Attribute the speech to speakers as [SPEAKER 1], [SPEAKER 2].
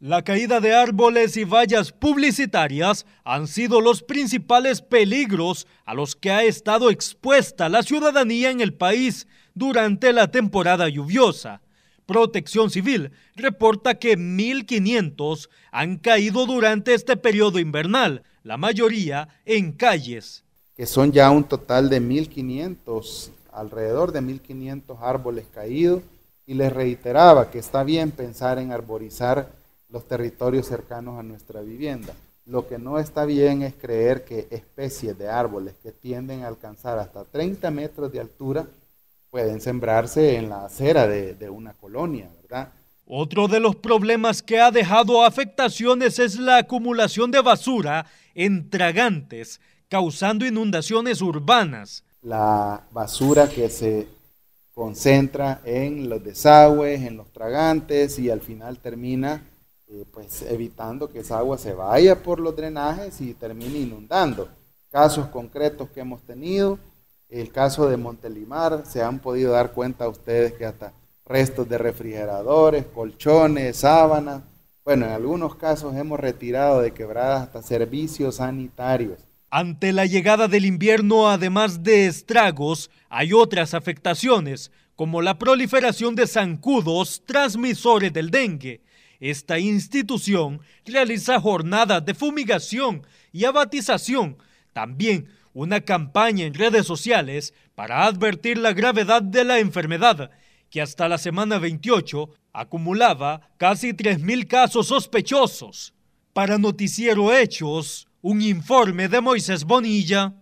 [SPEAKER 1] La caída de árboles y vallas publicitarias han sido los principales peligros a los que ha estado expuesta la ciudadanía en el país durante la temporada lluviosa. Protección Civil reporta que 1.500 han caído durante este periodo invernal, la mayoría en calles.
[SPEAKER 2] Que son ya un total de 1.500, alrededor de 1.500 árboles caídos. Y les reiteraba que está bien pensar en arborizar los territorios cercanos a nuestra vivienda. Lo que no está bien es creer que especies de árboles que tienden a alcanzar hasta 30 metros de altura pueden sembrarse en la acera de, una
[SPEAKER 1] colonia, ¿verdad? Otro de los problemas que ha dejado afectaciones es la acumulación de basura en tragantes, causando inundaciones urbanas.
[SPEAKER 2] La basura que se concentra en los desagües, en los tragantes y al final termina eh, pues evitando que esa agua se vaya por los drenajes y termine inundando. Casos concretos que hemos tenido, el caso de Montelimar, se han podido dar cuenta ustedes que hasta restos de refrigeradores, colchones, sábanas, bueno, en algunos casos hemos retirado de quebradas hasta servicios sanitarios.
[SPEAKER 1] Ante la llegada del invierno, además de estragos, hay otras afectaciones, como la proliferación de zancudos transmisores del dengue, esta institución realiza jornadas de fumigación y abatización, también una campaña en redes sociales para advertir la gravedad de la enfermedad, que hasta la semana 28 acumulaba casi 3.000 casos sospechosos. Para Noticiero Hechos, un informe de Moisés Bonilla.